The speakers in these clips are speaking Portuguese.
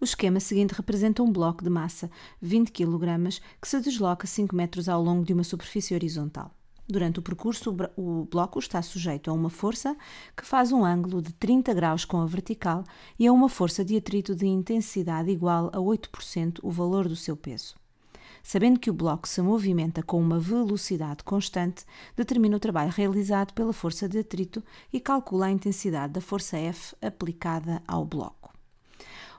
O esquema seguinte representa um bloco de massa, 20 kg, que se desloca 5 metros ao longo de uma superfície horizontal. Durante o percurso, o bloco está sujeito a uma força que faz um ângulo de 30 graus com a vertical e a uma força de atrito de intensidade igual a 8% o valor do seu peso. Sabendo que o bloco se movimenta com uma velocidade constante, determina o trabalho realizado pela força de atrito e calcula a intensidade da força F aplicada ao bloco.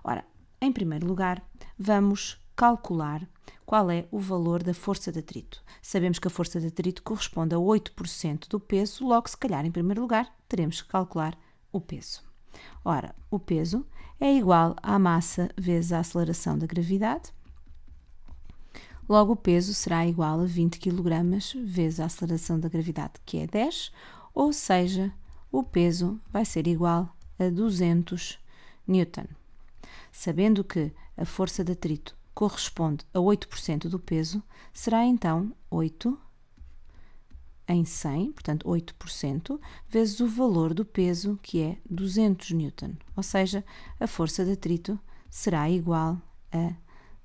Ora, em primeiro lugar, vamos calcular qual é o valor da força de atrito. Sabemos que a força de atrito corresponde a 8% do peso, logo, se calhar, em primeiro lugar, teremos que calcular o peso. Ora, o peso é igual à massa vezes a aceleração da gravidade. Logo, o peso será igual a 20 kg vezes a aceleração da gravidade, que é 10, ou seja, o peso vai ser igual a 200 Newton sabendo que a força de atrito corresponde a 8% do peso, será então 8 em 100, portanto 8%, vezes o valor do peso, que é 200 N. Ou seja, a força de atrito será igual a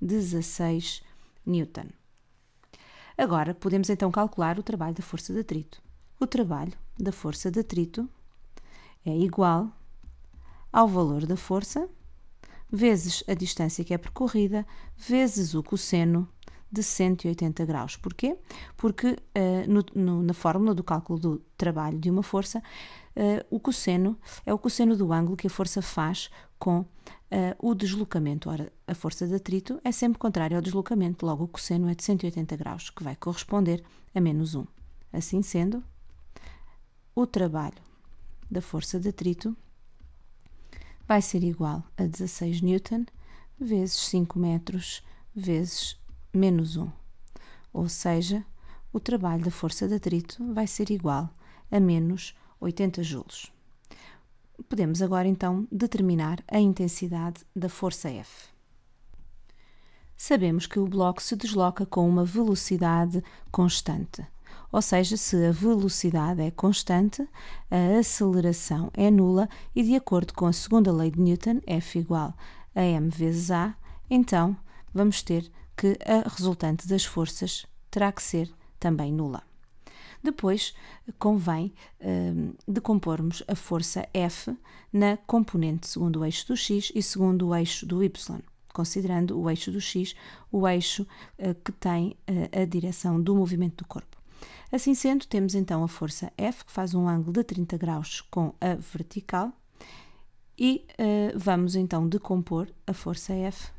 16 N. Agora, podemos então calcular o trabalho da força de atrito. O trabalho da força de atrito é igual ao valor da força vezes a distância que é percorrida, vezes o cosseno de 180 graus. Porquê? Porque uh, no, no, na fórmula do cálculo do trabalho de uma força, uh, o cosseno é o cosseno do ângulo que a força faz com uh, o deslocamento. Ora, a força de atrito é sempre contrária ao deslocamento, logo o cosseno é de 180 graus, que vai corresponder a menos 1. Assim sendo, o trabalho da força de atrito vai ser igual a 16 Newton vezes 5 metros vezes menos 1. Ou seja, o trabalho da força de atrito vai ser igual a menos 80 joules. Podemos agora então determinar a intensidade da força F. Sabemos que o bloco se desloca com uma velocidade constante, ou seja, se a velocidade é constante, a aceleração é nula e, de acordo com a segunda lei de Newton, F igual a m vezes a, então vamos ter que a resultante das forças terá que ser também nula. Depois, convém hum, decompormos a força F na componente segundo o eixo do x e segundo o eixo do y, considerando o eixo do x o eixo eh, que tem eh, a direção do movimento do corpo. Assim sendo, temos então a força F, que faz um ângulo de 30 graus com a vertical, e uh, vamos então decompor a força F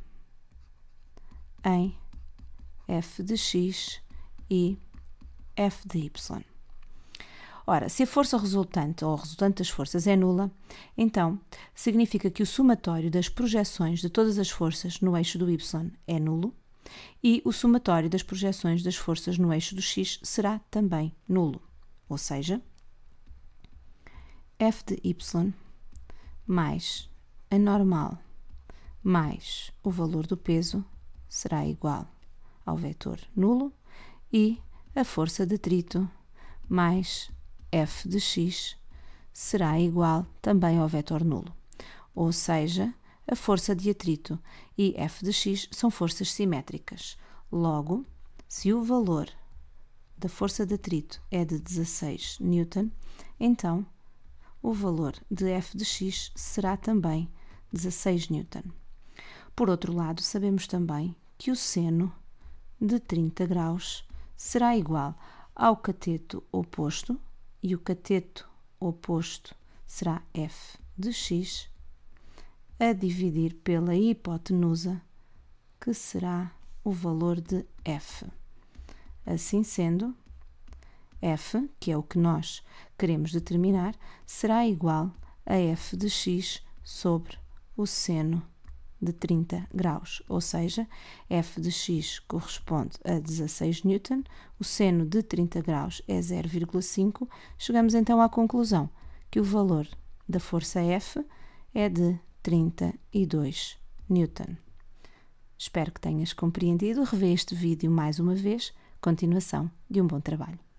em F de X e F de Y. Ora, se a força resultante ou resultante das forças é nula, então significa que o somatório das projeções de todas as forças no eixo do y é nulo e o somatório das projeções das forças no eixo do x será também nulo. Ou seja, f de y mais a normal mais o valor do peso será igual ao vetor nulo e a força de atrito mais f de x será igual também ao vetor nulo. Ou seja, a força de atrito e f de x são forças simétricas. Logo, se o valor da força de atrito é de 16 N, então o valor de f de x será também 16 N. Por outro lado, sabemos também que o seno de 30 graus será igual ao cateto oposto, e o cateto oposto será f de x a dividir pela hipotenusa, que será o valor de f. Assim sendo, f, que é o que nós queremos determinar, será igual a f de x sobre o seno de 30 graus, ou seja, f de x corresponde a 16 newton, o seno de 30 graus é 0,5, chegamos então à conclusão que o valor da força F é de 32 Newton. Espero que tenhas compreendido. Revê este vídeo mais uma vez. Continuação de um bom trabalho.